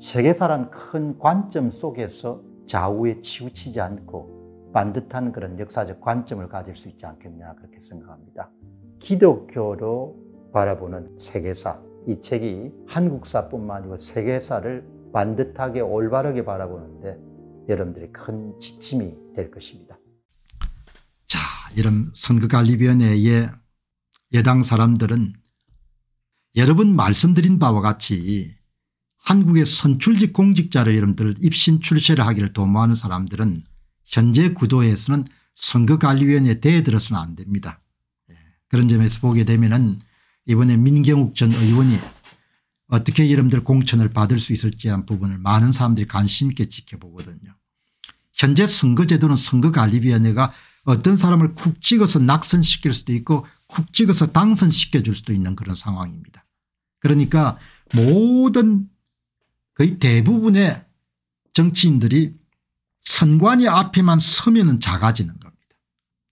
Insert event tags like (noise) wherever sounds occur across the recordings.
세계사란 큰 관점 속에서 좌우에 치우치지 않고 반듯한 그런 역사적 관점을 가질 수 있지 않겠냐 그렇게 생각합니다. 기독교로 바라보는 세계사 이 책이 한국사뿐만 아니고 세계사를 반듯하게 올바르게 바라보는데 여러분들이 큰 지침이 될 것입니다. 자, 이런 선거관리위원회의 여당 사람들은 여러분 말씀드린 바와 같이 한국의 선출직 공직자로 러분들 입신 출세를 하기를 도모하는 사람들은 현재 구도에서는 선거관리위원회에 대들어서는 안 됩니다. 예, 그런 점에서 보게 되면 은 이번에 민경욱 전 의원이 어떻게 여러분들 공천을 받을 수 있을지 라는 부분을 많은 사람들이 관심 있게 지켜보거든요. 현재 선거제도는 선거관리위원회가 어떤 사람을 쿡 찍어서 낙선시킬 수도 있고 쿡 찍어서 당선시켜줄 수도 있는 그런 상황입니다. 그러니까 모든 거의 대부분의 정치인들이 선관위 앞에만 서면은 작아지는 겁니다.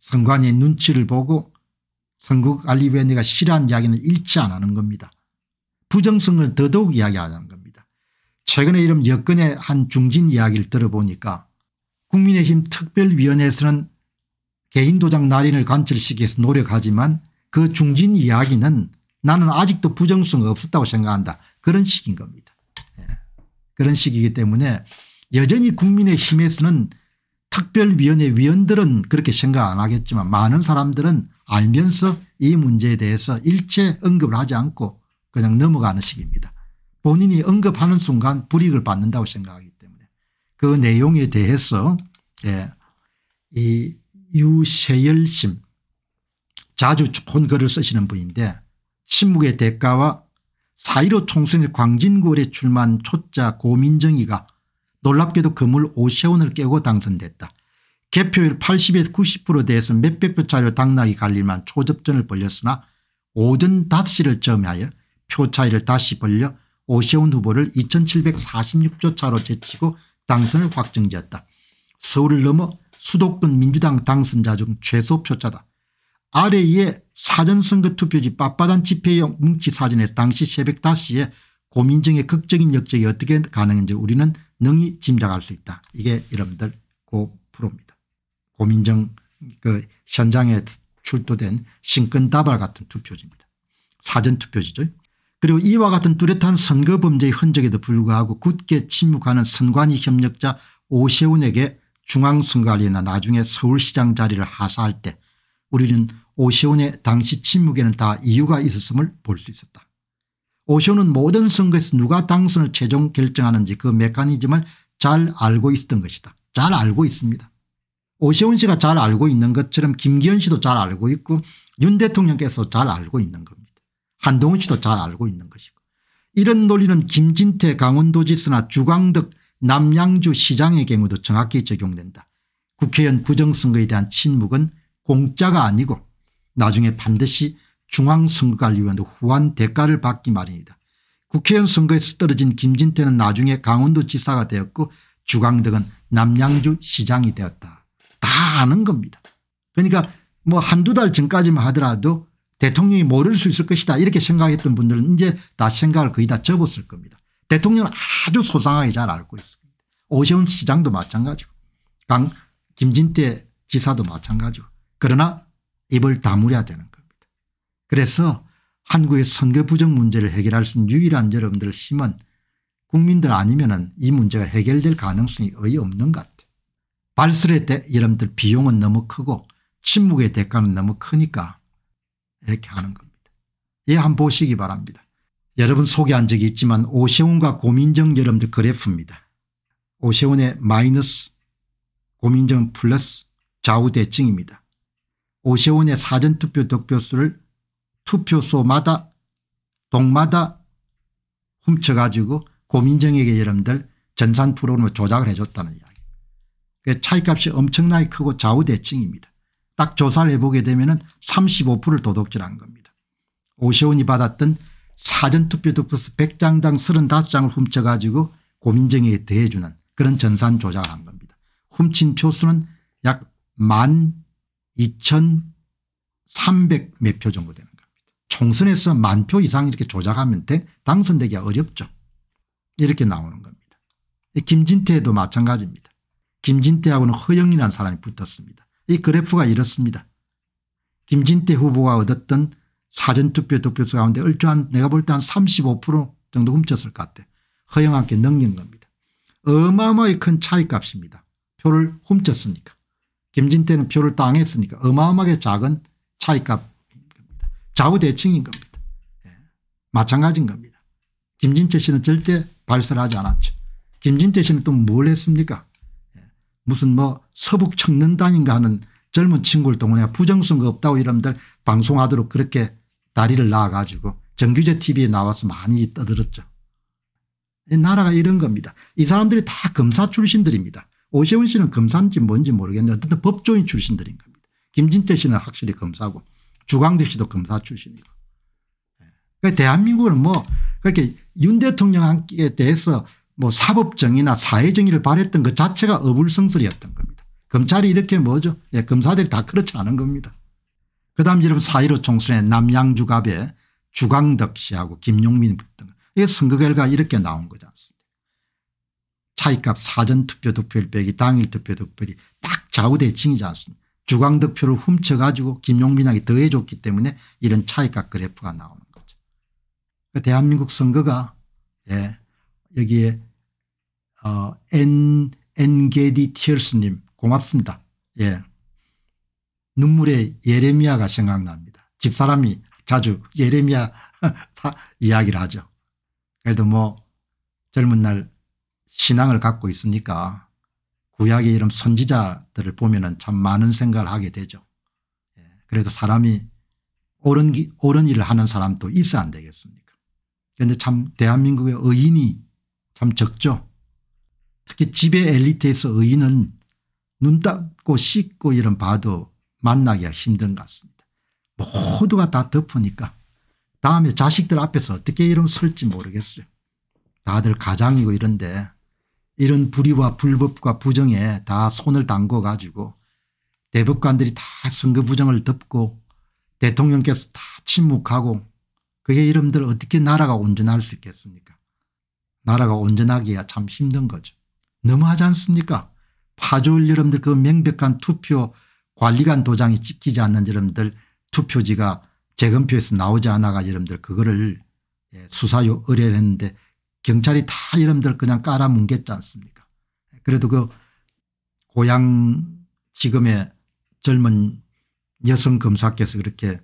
선관위의 눈치를 보고 선거관리위원회가싫어하는 이야기는 일치 안 하는 겁니다. 부정성을 더더욱 이야기하는 겁니다. 최근에 이런 여건의 한 중진 이야기를 들어보니까 국민의힘 특별위원회에서는 개인 도장 날인을 관철시키기 위해서 노력하지만 그 중진 이야기는 나는 아직도 부정성 없었다고 생각한다. 그런 식인 겁니다. 그런 식이기 때문에 여전히 국민의힘에서는 특별위원회 위원들은 그렇게 생각 안 하겠지만 많은 사람들은 알면서 이 문제에 대해서 일체 언급을 하지 않고 그냥 넘어가는 식입니다. 본인이 언급하는 순간 불이익을 받는다고 생각하기 때문에 그 내용에 대해서 예, 이 유세열심 자주 좋은 글을 쓰시는 분인데 침묵의 대가와 4.15 총선의 광진구월에 출마한 초짜 고민정이가 놀랍게도 금을 오세훈을 깨고 당선됐다. 개표율 80에서 90% 대에서 몇백 표 차이로 당락이 갈릴만 초접전을 벌렸으나 오전 5시를 점하여 유표 차이를 다시 벌려 오세훈 후보를 2746표 차로 제치고 당선을 확정지었다. 서울을 넘어 수도권 민주당 당선자 중 최소 표차다. 아래위에 사전선거 투표지 빳빳한 집회용 뭉치 사진에서 당시 새벽 5시에 고민정의 극적인 역적이 어떻게 가능한지 우리는 능히 짐작할 수 있다. 이게 여러분들 고프로입니다. 고민정 그 현장에 출토된 신권다발 같은 투표지입니다. 사전투표지죠. 그리고 이와 같은 뚜렷한 선거범죄의 흔적에도 불구하고 굳게 침묵하는 선관위 협력자 오세훈에게 중앙선거관리나 나중에 서울시장 자리를 하사할 때 우리는 오시온의 당시 침묵에는 다 이유가 있었음을 볼 수 있었다. 오시온은 모든 선거에서 누가 당선을 최종 결정하는지 그 메커니즘을 잘 알고 있었던 것이다. 잘 알고 있습니다. 오시온 씨가 잘 알고 있는 것처럼 김기현 씨도 잘 알고 있고 윤 대통령께서 잘 알고 있는 겁니다. 한동훈 씨도 잘 알고 있는 것이고 이런 논리는 김진태 강원도지사나 주광덕 남양주 시장의 경우도 정확히 적용된다. 국회의원 부정선거에 대한 침묵은 공짜가 아니고 나중에 반드시 중앙선거관리위원회 후한 대가를 받기 마련이다. 국회의원 선거에서 떨어진 김진태는 나중에 강원도 지사가 되었고 주광덕은 남양주 시장이 되었다. 다 아는 겁니다. 그러니까 뭐 한두 달 전까지만 하더라도 대통령이 모를 수 있을 것이다 이렇게 생각했던 분들은 이제 다 생각을 거의 다 접었을 겁니다. 대통령은 아주 소상하게 잘 알고 있습니다. 오세훈 시장도 마찬가지고 강 김진태 지사도 마찬가지고 그러나 입을 다물어야 되는 겁니다. 그래서 한국의 선거 부정 문제를 해결할 수 있는 유일한 여러분들 힘은 국민들 아니면 이 문제가 해결될 가능성이 거의 없는 것 같아요. 발설의 때 여러분들 비용은 너무 크고 침묵의 대가는 너무 크니까 이렇게 하는 겁니다. 예, 한 번 보시기 바랍니다. 여러분 소개한 적이 있지만 오세훈과 고민정 여러분들 그래프입니다. 오세훈의 마이너스 고민정 플러스 좌우대칭입니다. 오세훈의 사전투표 득표수를 투표소마다 동마다 훔쳐가지고 고민정에게 여러분들 전산 프로그램을 조작을 해줬다는 이야기. 그 차이값이 엄청나게 크고 좌우대칭입니다. 딱 조사를 해보게 되면 은 35%를 도둑질한 겁니다. 오세훈이 받았던 사전투표 득표수 100장당 35장을 훔쳐가지고 고민정에게 대해주는 그런 전산 조작을 한 겁니다. 훔친 표수는 약만 2,300몇표 정도 되는 겁니다. 총선에서 만 표 이상 이렇게 조작하면 돼 당선되기가 어렵죠. 이렇게 나오는 겁니다. 김진태도 마찬가지입니다. 김진태하고는 허영이라는 사람이 붙었습니다. 이 그래프가 이렇습니다. 김진태 후보가 얻었던 사전투표 득표수 가운데 얼추한 내가 볼 때 한 35% 정도 훔쳤을 것 같아. 허영한테 넘긴 겁니다. 어마어마히 큰 차이값입니다. 표를 훔쳤으니까. 김진태는 표를 당했으니까 어마어마하게 작은 차이값 좌우대칭인 겁니다. 예. 마찬가지인 겁니다. 김진태 씨는 절대 발설 하지 않았죠. 김진태 씨는 또 뭘 했습니까 예. 무슨 뭐 서북 청년단인가 하는 젊은 친구를 동원해 부정선거 없다고 이러들 방송하도록 그렇게 다리를 낳아가지고 정규제 tv에 나와서 많이 떠들었죠. 나라가 이런 겁니다. 이 사람들이 다 검사 출신들입니다. 오세훈 씨는 검사인지 뭔지 모르겠는데 어쨌든 법조인 출신들인 겁니다. 김진태 씨는 확실히 검사고 주광덕 씨도 검사 출신이고. 예. 그러니까 대한민국은 뭐 그렇게 윤 대통령에 대해서 뭐 사법정의나 사회정의를 바랬던 것 자체가 어불성설이었던 겁니다. 검찰이 이렇게 뭐죠? 예, 검사들이 다 그렇지 않은 겁니다. 그 다음 지금 4.15 총선에 남양주갑에 주광덕 씨하고 김용민 등 이게 선거 결과 이렇게 나온 거지 않습니까 차이값 사전투표 득표율 빼기 당일투표 득표율이 딱 좌우대칭이지 않습니까 주광득표를 훔쳐가지고 김용민에게 더해줬기 때문에 이런 차이값 그래프가 나오는 거죠. 그 대한민국 선거가 예, 여기에 어, 엔, 엔게디 티얼스님 고맙습니다. 예. 눈물의 예레미야가 생각납니다. 집사람이 자주 예레미야 (laughs) 이야기를 하죠. 그래도 뭐 젊은 날 신앙을 갖고 있으니까 구약의 이름 선지자들을 보면 참 많은 생각을 하게 되죠. 예, 그래도 사람이 옳은, 옳은 일을 하는 사람도 있어안 되겠습니까 그런데 참 대한민국의 의인이 참 적죠. 특히 지배 엘리트에서 의인은 눈 닦고 씻고 이런 봐도 만나기가 힘든 것 같습니다. 모두가 다 덮으니까 다음에 자식들 앞에서 어떻게 이름 설지 모르겠어요. 다들 가장이고 이런데 이런 불의와 불법과 부정에 다 손을 담궈 가지고 대법관들이 다 선거 부정을 덮고 대통령께서 다 침묵하고 그게 이름들 어떻게 나라가 온전할 수 있겠습니까 나라가 온전하기가 참 힘든 거죠. 너무하지 않습니까 파주을 여러분들 그 명백한 투표 관리관 도장이 찍히지 않는 여러분들 투표지가 재검표에서 나오지 않아가 여러분들 그거를 예, 수사 의뢰를 했는데 경찰이 다 여러분들 그냥 깔아뭉갰지 않습니까 그래도 그 고향 지금의 젊은 여성 검사께서 그렇게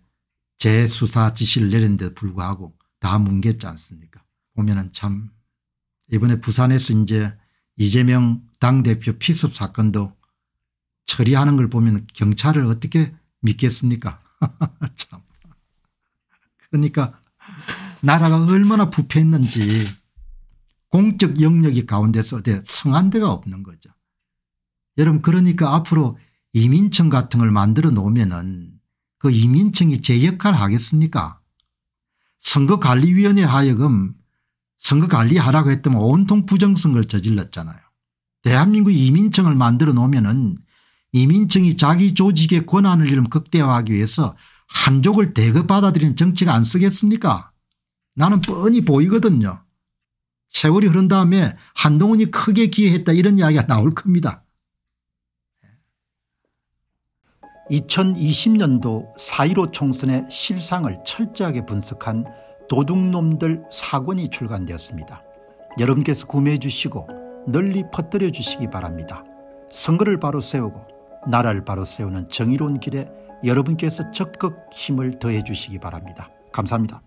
재수사 지시를 내렸는데 불구하고 다 뭉갰지 않습니까 보면은 참 이번에 부산에서 이제 이재명 당대표 피습 사건도 처리하는 걸 보면 경찰을 어떻게 믿겠습니까 (laughs) 참 그러니까 나라가 얼마나 부패했는지 공적 영역이 가운데서 어디 성한 데가 없는 거죠. 여러분 그러니까 앞으로 이민청 같은 걸 만들어 놓으면은 그 이민청이 제 역할을 하겠습니까? 선거관리위원회 하여금 선거관리하라고 했더니 온통 부정선거를 저질렀잖아요. 대한민국 이민청을 만들어 놓으면은 이민청이 자기 조직의 권한을 이름 극대화하기 위해서 한족을 대거 받아들이는 정치가 안 쓰겠습니까? 나는 뻔히 보이거든요. 세월이 흐른 다음에 한동훈이 크게 기여했다 이런 이야기가 나올 겁니다. 2020년도 4.15 총선의 실상을 철저하게 분석한 도둑놈들 사권이 출간되었습니다. 여러분께서 구매해 주시고 널리 퍼뜨려 주시기 바랍니다. 선거를 바로 세우고 나라를 바로 세우는 정의로운 길에 여러분께서 적극 힘을 더해 주시기 바랍니다. 감사합니다.